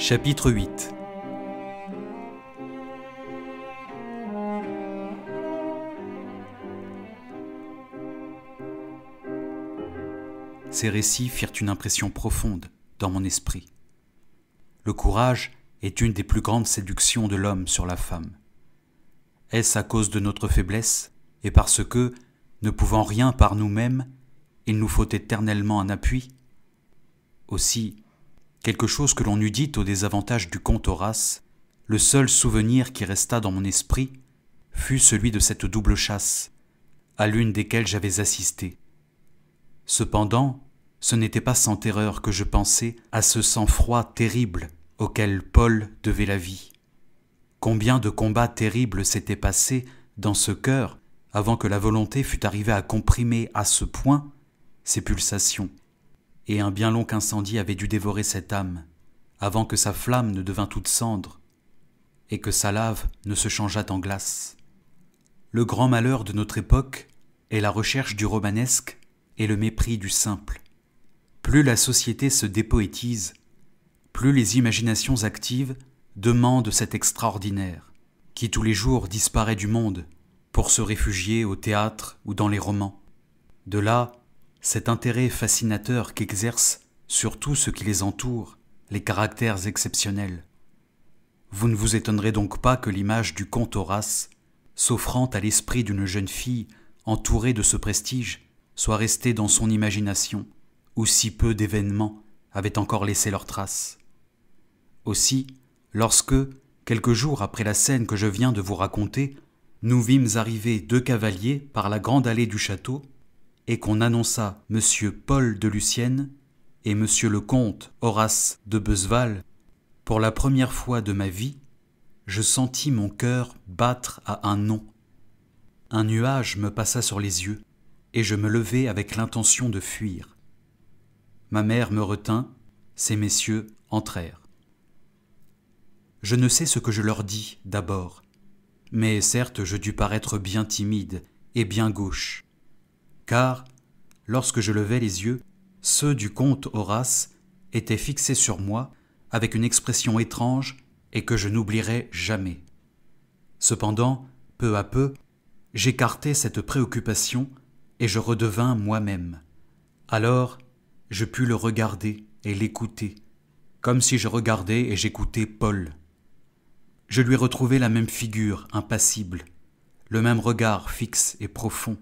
Chapitre 8 Ces récits firent une impression profonde dans mon esprit. Le courage est une des plus grandes séductions de l'homme sur la femme. Est-ce à cause de notre faiblesse et parce que, ne pouvant rien par nous-mêmes, il nous faut éternellement un appui Aussi, quelque chose que l'on eût dit au désavantage du comte Horace, le seul souvenir qui resta dans mon esprit fut celui de cette double chasse, à l'une desquelles j'avais assisté. Cependant, ce n'était pas sans terreur que je pensais à ce sang-froid terrible auquel Paul devait la vie. Combien de combats terribles s'étaient passés dans ce cœur avant que la volonté fût arrivée à comprimer à ce point ses pulsations et un bien long incendie avait dû dévorer cette âme, avant que sa flamme ne devint toute cendre, et que sa lave ne se changeât en glace. Le grand malheur de notre époque est la recherche du romanesque et le mépris du simple. Plus la société se dépoétise, plus les imaginations actives demandent cet extraordinaire, qui tous les jours disparaît du monde pour se réfugier au théâtre ou dans les romans. De là, cet intérêt fascinateur qu'exercent sur tout ce qui les entoure les caractères exceptionnels. Vous ne vous étonnerez donc pas que l'image du comte Horace, s'offrant à l'esprit d'une jeune fille entourée de ce prestige, soit restée dans son imagination, où si peu d'événements avaient encore laissé leurs traces. Aussi, lorsque, quelques jours après la scène que je viens de vous raconter, nous vîmes arriver deux cavaliers par la grande allée du château, et qu'on annonça M. Paul de Lucienne et M. le comte Horace de Beuzeval, pour la première fois de ma vie, je sentis mon cœur battre à un nom. Un nuage me passa sur les yeux, et je me levai avec l'intention de fuir. Ma mère me retint, ces messieurs entrèrent. Je ne sais ce que je leur dis d'abord, mais certes je dus paraître bien timide et bien gauche car, lorsque je levais les yeux, ceux du comte Horace étaient fixés sur moi avec une expression étrange et que je n'oublierai jamais. Cependant, peu à peu, j'écartai cette préoccupation et je redevins moi-même. Alors, je pus le regarder et l'écouter, comme si je regardais et j'écoutais Paul. Je lui retrouvai la même figure, impassible, le même regard fixe et profond,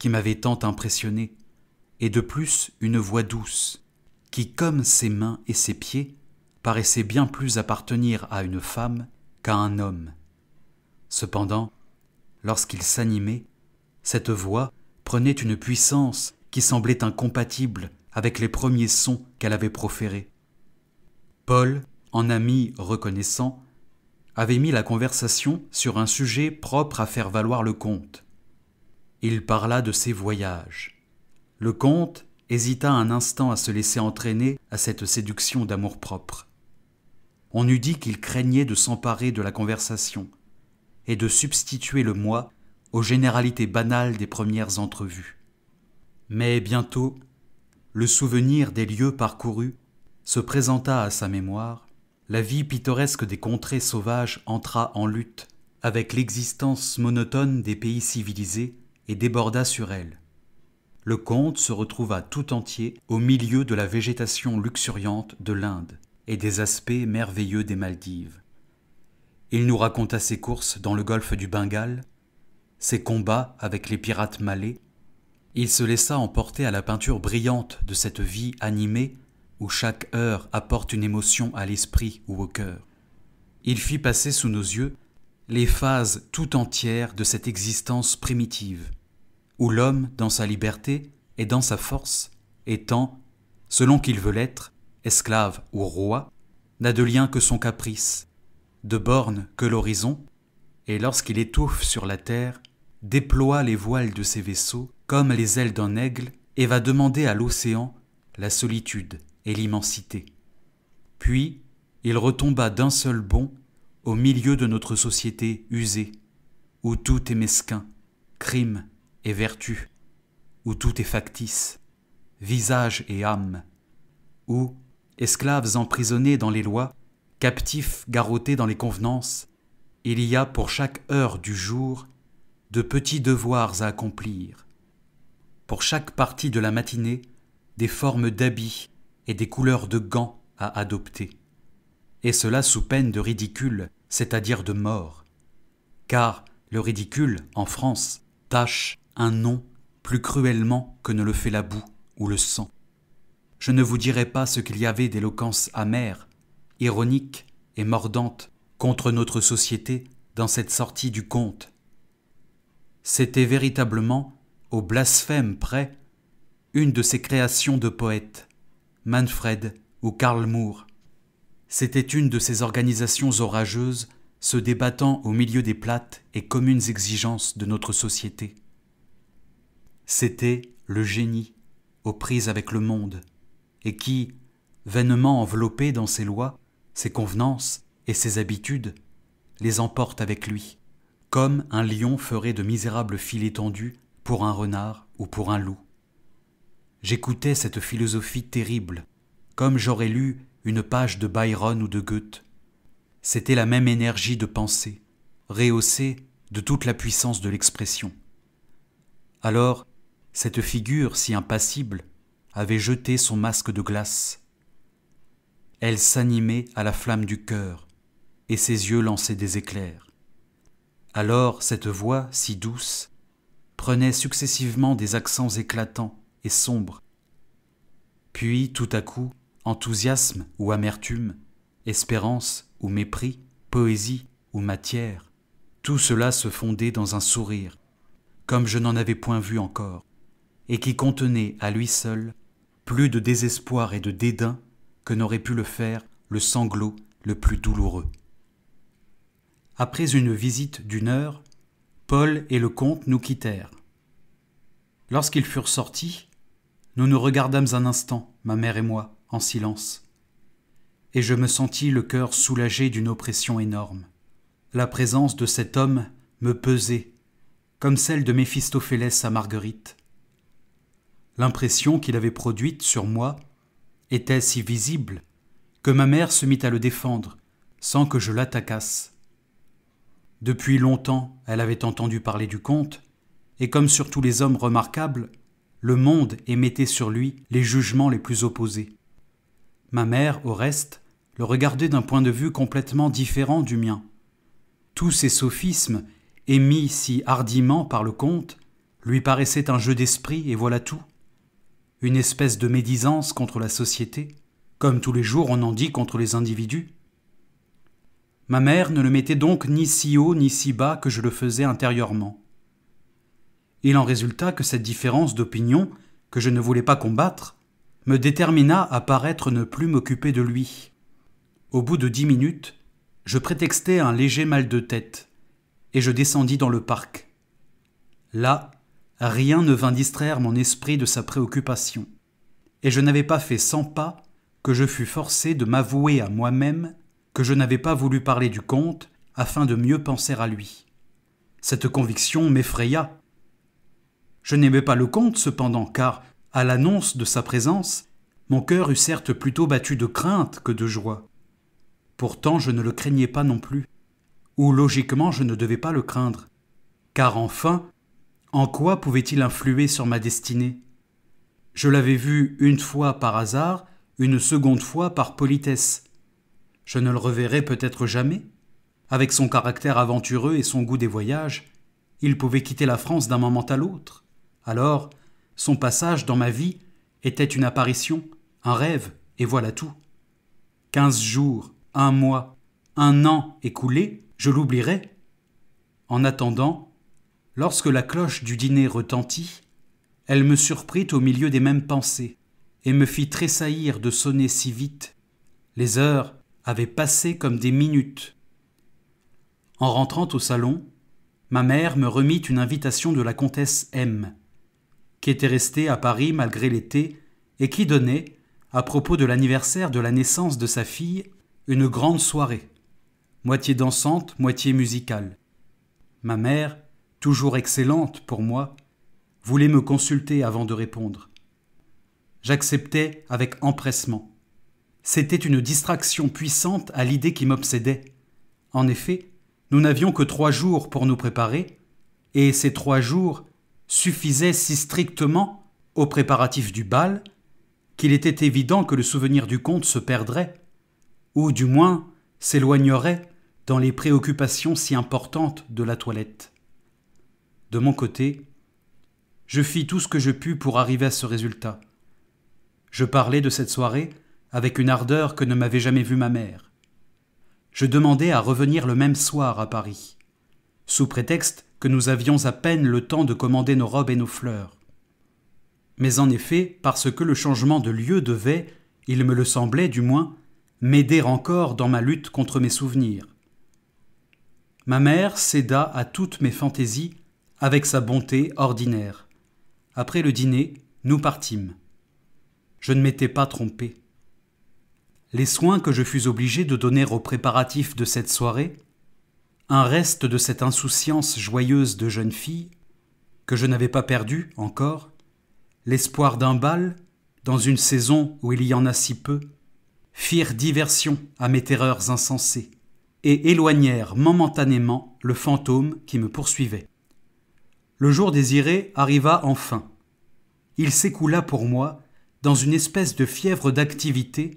qui m'avait tant impressionné, et de plus une voix douce, qui, comme ses mains et ses pieds, paraissait bien plus appartenir à une femme qu'à un homme. Cependant, lorsqu'il s'animait, cette voix prenait une puissance qui semblait incompatible avec les premiers sons qu'elle avait proférés. Paul, en ami reconnaissant, avait mis la conversation sur un sujet propre à faire valoir le comte. Il parla de ses voyages. Le comte hésita un instant à se laisser entraîner à cette séduction d'amour-propre. On eût dit qu'il craignait de s'emparer de la conversation et de substituer le moi aux généralités banales des premières entrevues. Mais bientôt, le souvenir des lieux parcourus se présenta à sa mémoire, la vie pittoresque des contrées sauvages entra en lutte avec l'existence monotone des pays civilisés et déborda sur elle. Le comte se retrouva tout entier au milieu de la végétation luxuriante de l'Inde et des aspects merveilleux des Maldives. Il nous raconta ses courses dans le golfe du Bengale, ses combats avec les pirates malais. Il se laissa emporter à la peinture brillante de cette vie animée où chaque heure apporte une émotion à l'esprit ou au cœur. Il fit passer sous nos yeux les phases tout entières de cette existence primitive, où l'homme, dans sa liberté et dans sa force, étant, selon qu'il veut l'être, esclave ou roi, n'a de lien que son caprice, de borne que l'horizon, et lorsqu'il étouffe sur la terre, déploie les voiles de ses vaisseaux comme les ailes d'un aigle et va demander à l'océan la solitude et l'immensité. Puis, il retomba d'un seul bond au milieu de notre société usée, où tout est mesquin, crime, et vertu, où tout est factice, visage et âme, où, esclaves emprisonnés dans les lois, captifs garrottés dans les convenances, il y a pour chaque heure du jour de petits devoirs à accomplir. Pour chaque partie de la matinée, des formes d'habits et des couleurs de gants à adopter. Et cela sous peine de ridicule, c'est-à-dire de mort. Car le ridicule, en France, tâche un nom plus cruellement que ne le fait la boue ou le sang. Je ne vous dirai pas ce qu'il y avait d'éloquence amère, ironique et mordante contre notre société dans cette sortie du conte. C'était véritablement, au blasphème près, une de ces créations de poètes, Manfred ou Karl Moore. C'était une de ces organisations orageuses se débattant au milieu des plates et communes exigences de notre société. C'était le génie, aux prises avec le monde, et qui, vainement enveloppé dans ses lois, ses convenances et ses habitudes, les emporte avec lui, comme un lion ferait de misérables filets tendus pour un renard ou pour un loup. J'écoutais cette philosophie terrible, comme j'aurais lu une page de Byron ou de Goethe. C'était la même énergie de pensée, rehaussée de toute la puissance de l'expression. Alors, cette figure si impassible avait jeté son masque de glace. Elle s'animait à la flamme du cœur, et ses yeux lançaient des éclairs. Alors cette voix si douce prenait successivement des accents éclatants et sombres. Puis tout à coup, enthousiasme ou amertume, espérance ou mépris, poésie ou matière, tout cela se fondait dans un sourire, comme je n'en avais point vu encore et qui contenait à lui seul plus de désespoir et de dédain que n'aurait pu le faire le sanglot le plus douloureux. Après une visite d'une heure, Paul et le comte nous quittèrent. Lorsqu'ils furent sortis, nous nous regardâmes un instant, ma mère et moi, en silence, et je me sentis le cœur soulagé d'une oppression énorme. La présence de cet homme me pesait, comme celle de Méphistophélès à Marguerite. L'impression qu'il avait produite sur moi était si visible que ma mère se mit à le défendre sans que je l'attaquasse. Depuis longtemps, elle avait entendu parler du comte, et comme sur tous les hommes remarquables, le monde émettait sur lui les jugements les plus opposés. Ma mère, au reste, le regardait d'un point de vue complètement différent du mien. Tous ces sophismes, émis si hardiment par le comte, lui paraissaient un jeu d'esprit et voilà tout une espèce de médisance contre la société, comme tous les jours on en dit contre les individus. Ma mère ne le mettait donc ni si haut ni si bas que je le faisais intérieurement. Il en résulta que cette différence d'opinion, que je ne voulais pas combattre, me détermina à paraître ne plus m'occuper de lui. Au bout de dix minutes, je prétextai un léger mal de tête, et je descendis dans le parc. Là, rien ne vint distraire mon esprit de sa préoccupation, et je n'avais pas fait cent pas que je fus forcé de m'avouer à moi-même que je n'avais pas voulu parler du comte afin de mieux penser à lui. Cette conviction m'effraya. Je n'aimais pas le comte cependant, car, à l'annonce de sa présence, mon cœur eût certes plutôt battu de crainte que de joie. Pourtant je ne le craignais pas non plus, ou logiquement je ne devais pas le craindre, car enfin en quoi pouvait-il influer sur ma destinée Je l'avais vu une fois par hasard, une seconde fois par politesse. Je ne le reverrai peut-être jamais. Avec son caractère aventureux et son goût des voyages, il pouvait quitter la France d'un moment à l'autre. Alors, son passage dans ma vie était une apparition, un rêve, et voilà tout. Quinze jours, un mois, un an écoulés, je l'oublierai. En attendant, Lorsque la cloche du dîner retentit, elle me surprit au milieu des mêmes pensées et me fit tressaillir de sonner si vite. Les heures avaient passé comme des minutes. En rentrant au salon, ma mère me remit une invitation de la comtesse M, qui était restée à Paris malgré l'été et qui donnait, à propos de l'anniversaire de la naissance de sa fille, une grande soirée, moitié dansante, moitié musicale. Ma mère toujours excellente pour moi, voulait me consulter avant de répondre. J'acceptais avec empressement. C'était une distraction puissante à l'idée qui m'obsédait. En effet, nous n'avions que trois jours pour nous préparer, et ces trois jours suffisaient si strictement aux préparatifs du bal qu'il était évident que le souvenir du comte se perdrait, ou du moins s'éloignerait dans les préoccupations si importantes de la toilette. De mon côté, je fis tout ce que je pus pour arriver à ce résultat. Je parlais de cette soirée avec une ardeur que ne m'avait jamais vue ma mère. Je demandais à revenir le même soir à Paris, sous prétexte que nous avions à peine le temps de commander nos robes et nos fleurs. Mais en effet, parce que le changement de lieu devait, il me le semblait du moins, m'aider encore dans ma lutte contre mes souvenirs. Ma mère céda à toutes mes fantaisies avec sa bonté ordinaire. Après le dîner, nous partîmes. Je ne m'étais pas trompé. Les soins que je fus obligé de donner aux préparatifs de cette soirée, un reste de cette insouciance joyeuse de jeune fille, que je n'avais pas perdue encore, l'espoir d'un bal, dans une saison où il y en a si peu, firent diversion à mes terreurs insensées, et éloignèrent momentanément le fantôme qui me poursuivait le jour désiré arriva enfin. Il s'écoula pour moi dans une espèce de fièvre d'activité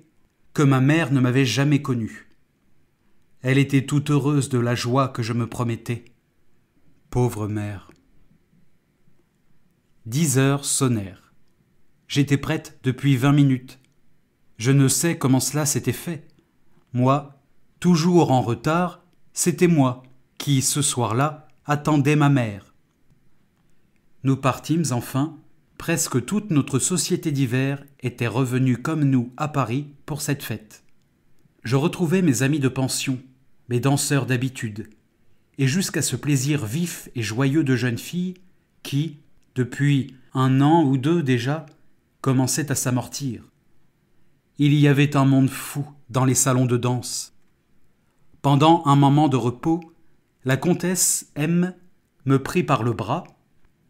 que ma mère ne m'avait jamais connue. Elle était toute heureuse de la joie que je me promettais. Pauvre mère. Dix heures sonnèrent. J'étais prête depuis vingt minutes. Je ne sais comment cela s'était fait. Moi, toujours en retard, c'était moi qui, ce soir-là, attendais ma mère. Nous partîmes enfin. Presque toute notre société d'hiver était revenue comme nous à Paris pour cette fête. Je retrouvais mes amis de pension, mes danseurs d'habitude, et jusqu'à ce plaisir vif et joyeux de jeune fille qui, depuis un an ou deux déjà, commençait à s'amortir. Il y avait un monde fou dans les salons de danse. Pendant un moment de repos, la comtesse M me prit par le bras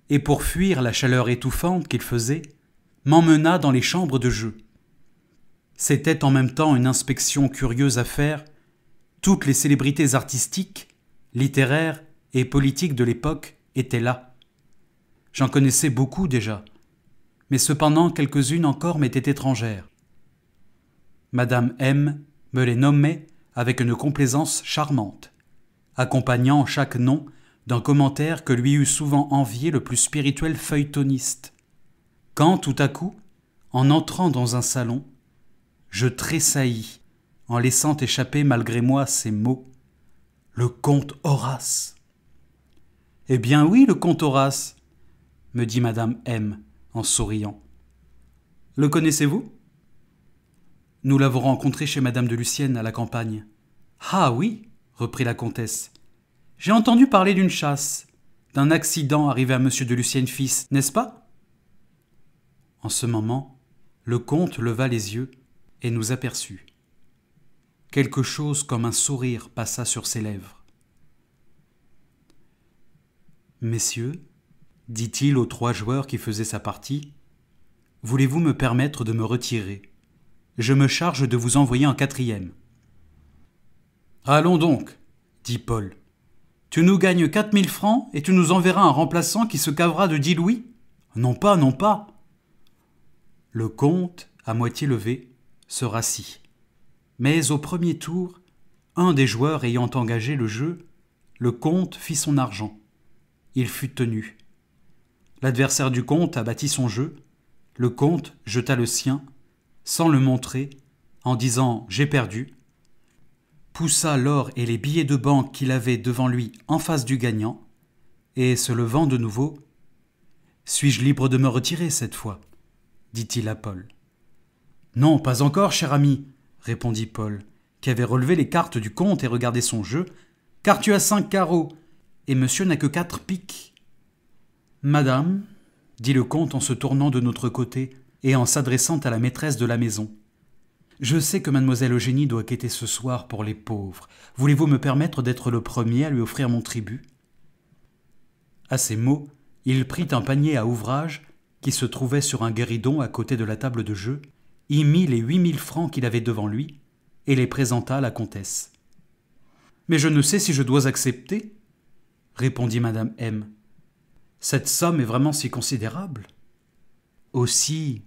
et pour fuir la chaleur étouffante qu'il faisait, m'emmena dans les chambres de jeu. C'était en même temps une inspection curieuse à faire. Toutes les célébrités artistiques, littéraires et politiques de l'époque étaient là. J'en connaissais beaucoup déjà, mais cependant quelques-unes encore m'étaient étrangères. Madame M me les nommait avec une complaisance charmante, accompagnant chaque nom d'un commentaire que lui eût souvent envié le plus spirituel feuilletoniste. Quand, tout à coup, en entrant dans un salon, je tressaillis en laissant échapper malgré moi ces mots. Le comte Horace. Eh bien oui, le comte Horace, me dit madame M en souriant. Le connaissez-vous Nous l'avons rencontré chez madame de Lucienne à la campagne. Ah oui, reprit la comtesse. J'ai entendu parler d'une chasse, d'un accident arrivé à Monsieur de Lucien fils, n'est-ce pas En ce moment, le comte leva les yeux et nous aperçut. Quelque chose comme un sourire passa sur ses lèvres. Messieurs, dit-il aux trois joueurs qui faisaient sa partie, voulez-vous me permettre de me retirer Je me charge de vous envoyer en quatrième. Allons donc, dit Paul. Tu nous gagnes 4000 francs et tu nous enverras un remplaçant qui se cavera de 10 louis Non pas, non pas Le comte, à moitié levé, se rassit. Mais au premier tour, un des joueurs ayant engagé le jeu, le comte fit son argent. Il fut tenu. L'adversaire du comte abattit son jeu. Le comte jeta le sien, sans le montrer, en disant J'ai perdu, poussa l'or et les billets de banque qu'il avait devant lui en face du gagnant, et se levant de nouveau, Suis-je libre de me retirer cette fois dit-il à Paul. Non, pas encore, cher ami, répondit Paul, qui avait relevé les cartes du comte et regardé son jeu, car tu as cinq carreaux, et monsieur n'a que quatre piques. Madame, dit le comte en se tournant de notre côté et en s'adressant à la maîtresse de la maison, je sais que mademoiselle Eugénie doit quêter ce soir pour les pauvres. Voulez-vous me permettre d'être le premier à lui offrir mon tribut À ces mots, il prit un panier à ouvrage qui se trouvait sur un guéridon à côté de la table de jeu, y mit les huit mille francs qu'il avait devant lui et les présenta à la comtesse. Mais je ne sais si je dois accepter, répondit madame M. Cette somme est vraiment si considérable. Aussi,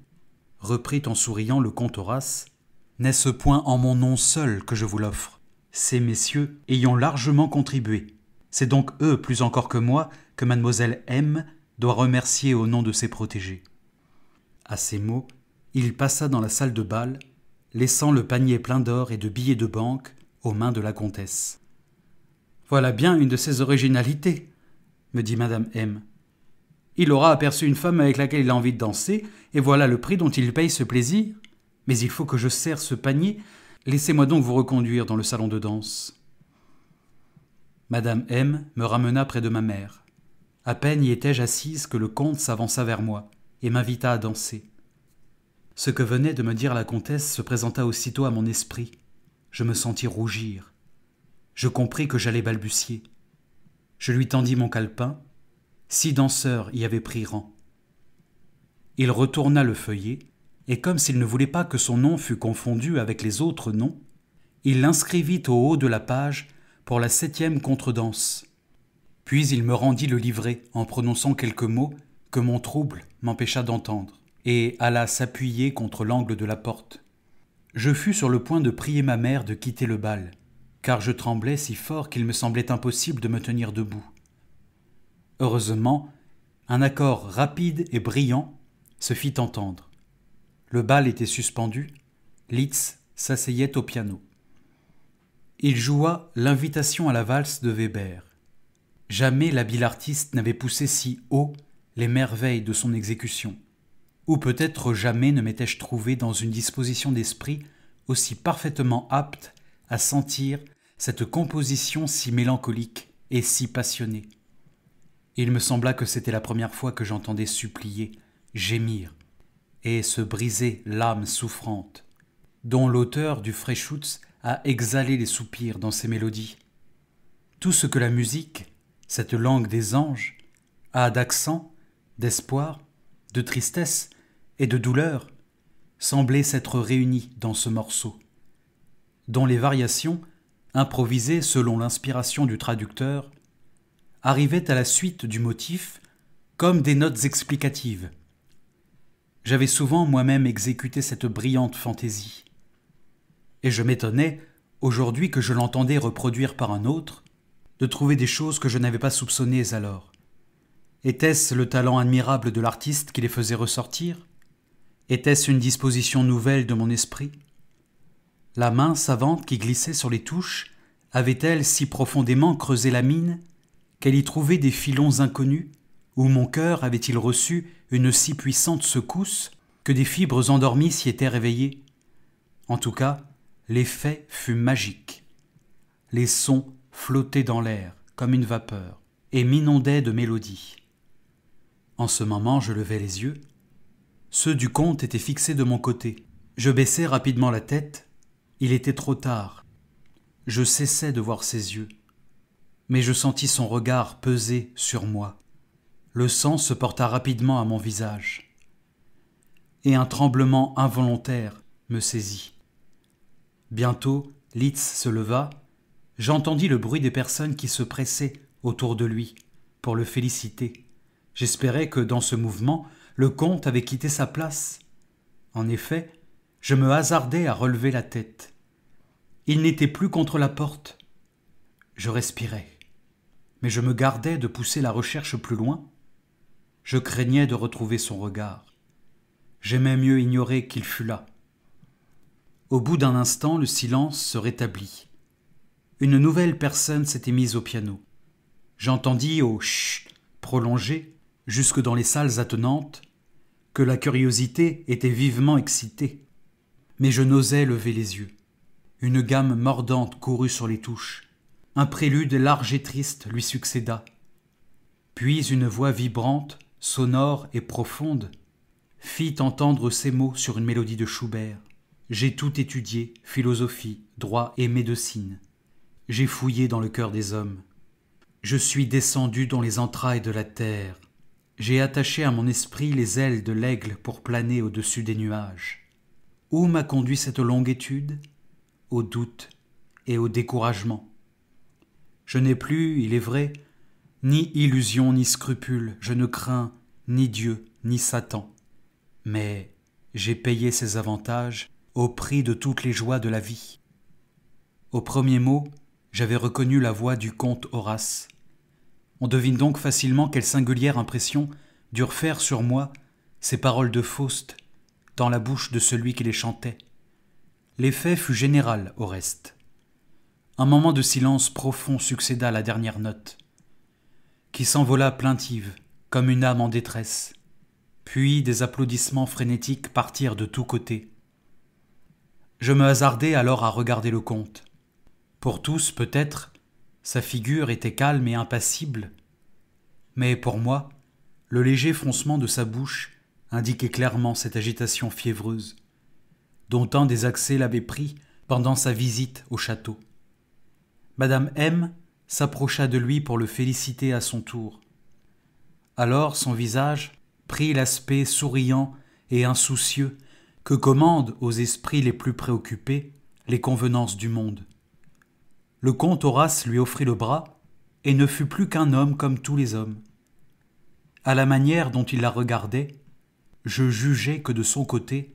reprit en souriant le comte Horace, n'est-ce point en mon nom seul que je vous l'offre Ces messieurs ayant largement contribué. C'est donc eux, plus encore que moi, que mademoiselle M doit remercier au nom de ses protégés. À ces mots, il passa dans la salle de bal, laissant le panier plein d'or et de billets de banque aux mains de la comtesse. Voilà bien une de ses originalités, me dit madame M. Il aura aperçu une femme avec laquelle il a envie de danser, et voilà le prix dont il paye ce plaisir. Mais il faut que je serre ce panier. Laissez-moi donc vous reconduire dans le salon de danse. Madame M me ramena près de ma mère. À peine y étais-je assise que le comte s'avança vers moi et m'invita à danser. Ce que venait de me dire la comtesse se présenta aussitôt à mon esprit. Je me sentis rougir. Je compris que j'allais balbutier. Je lui tendis mon calepin. Six danseurs y avaient pris rang. Il retourna le feuillet et comme s'il ne voulait pas que son nom fût confondu avec les autres noms, il l'inscrivit au haut de la page pour la septième contredanse. Puis il me rendit le livret en prononçant quelques mots que mon trouble m'empêcha d'entendre, et alla s'appuyer contre l'angle de la porte. Je fus sur le point de prier ma mère de quitter le bal, car je tremblais si fort qu'il me semblait impossible de me tenir debout. Heureusement, un accord rapide et brillant se fit entendre. Le bal était suspendu. Litz s'asseyait au piano. Il joua l'invitation à la valse de Weber. Jamais l'habile artiste n'avait poussé si haut les merveilles de son exécution. Ou peut-être jamais ne m'étais-je trouvé dans une disposition d'esprit aussi parfaitement apte à sentir cette composition si mélancolique et si passionnée. Il me sembla que c'était la première fois que j'entendais supplier, gémir, et se briser l'âme souffrante, dont l'auteur du Freischutz a exhalé les soupirs dans ses mélodies. Tout ce que la musique, cette langue des anges, a d'accent, d'espoir, de tristesse et de douleur, semblait s'être réuni dans ce morceau, dont les variations, improvisées selon l'inspiration du traducteur, arrivaient à la suite du motif comme des notes explicatives j'avais souvent moi-même exécuté cette brillante fantaisie. Et je m'étonnais, aujourd'hui que je l'entendais reproduire par un autre, de trouver des choses que je n'avais pas soupçonnées alors. Était-ce le talent admirable de l'artiste qui les faisait ressortir Était-ce une disposition nouvelle de mon esprit La main savante qui glissait sur les touches avait-elle si profondément creusé la mine qu'elle y trouvait des filons inconnus où mon cœur avait-il reçu une si puissante secousse que des fibres endormies s'y étaient réveillées En tout cas, l'effet fut magique. Les sons flottaient dans l'air comme une vapeur et m'inondaient de mélodies. En ce moment, je levai les yeux. Ceux du comte étaient fixés de mon côté. Je baissai rapidement la tête. Il était trop tard. Je cessais de voir ses yeux. Mais je sentis son regard peser sur moi le sang se porta rapidement à mon visage, et un tremblement involontaire me saisit. Bientôt, Litz se leva, j'entendis le bruit des personnes qui se pressaient autour de lui pour le féliciter. J'espérais que dans ce mouvement, le comte avait quitté sa place. En effet, je me hasardais à relever la tête. Il n'était plus contre la porte. Je respirais, mais je me gardais de pousser la recherche plus loin je craignais de retrouver son regard. J'aimais mieux ignorer qu'il fût là. Au bout d'un instant, le silence se rétablit. Une nouvelle personne s'était mise au piano. J'entendis au chut prolongé, jusque dans les salles attenantes, que la curiosité était vivement excitée. Mais je n'osais lever les yeux. Une gamme mordante courut sur les touches. Un prélude large et triste lui succéda. Puis une voix vibrante, sonore et profonde, fit entendre ces mots sur une mélodie de Schubert. J'ai tout étudié, philosophie, droit et médecine. J'ai fouillé dans le cœur des hommes. Je suis descendu dans les entrailles de la terre. J'ai attaché à mon esprit les ailes de l'aigle pour planer au-dessus des nuages. Où m'a conduit cette longue étude Au doute et au découragement. Je n'ai plus, il est vrai, ni illusion, ni scrupule, je ne crains ni Dieu, ni Satan. Mais j'ai payé ces avantages au prix de toutes les joies de la vie. Au premier mot, j'avais reconnu la voix du comte Horace. On devine donc facilement quelle singulière impression durent faire sur moi ces paroles de Faust dans la bouche de celui qui les chantait. L'effet fut général au reste. Un moment de silence profond succéda à la dernière note qui s'envola plaintive, comme une âme en détresse. Puis des applaudissements frénétiques partirent de tous côtés. Je me hasardai alors à regarder le comte. Pour tous, peut-être, sa figure était calme et impassible, mais pour moi, le léger froncement de sa bouche indiquait clairement cette agitation fiévreuse, dont un des accès l'avait pris pendant sa visite au château. Madame M s'approcha de lui pour le féliciter à son tour. Alors son visage prit l'aspect souriant et insoucieux que commandent aux esprits les plus préoccupés les convenances du monde. Le comte Horace lui offrit le bras et ne fut plus qu'un homme comme tous les hommes. À la manière dont il la regardait, je jugeais que de son côté,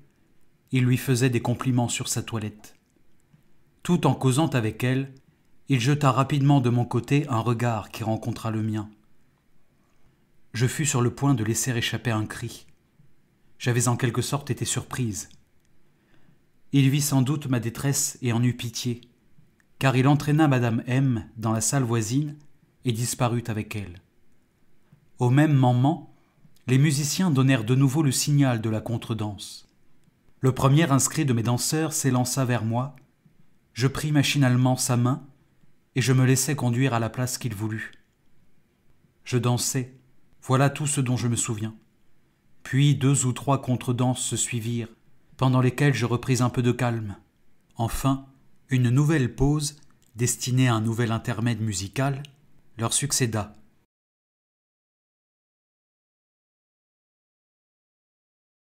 il lui faisait des compliments sur sa toilette. Tout en causant avec elle, il jeta rapidement de mon côté un regard qui rencontra le mien. Je fus sur le point de laisser échapper un cri. J'avais en quelque sorte été surprise. Il vit sans doute ma détresse et en eut pitié, car il entraîna Madame M dans la salle voisine et disparut avec elle. Au même moment, les musiciens donnèrent de nouveau le signal de la contredanse. Le premier inscrit de mes danseurs s'élança vers moi. Je pris machinalement sa main et je me laissais conduire à la place qu'il voulut. Je dansais, voilà tout ce dont je me souviens. Puis deux ou trois contredanses se suivirent, pendant lesquelles je repris un peu de calme. Enfin, une nouvelle pause, destinée à un nouvel intermède musical, leur succéda,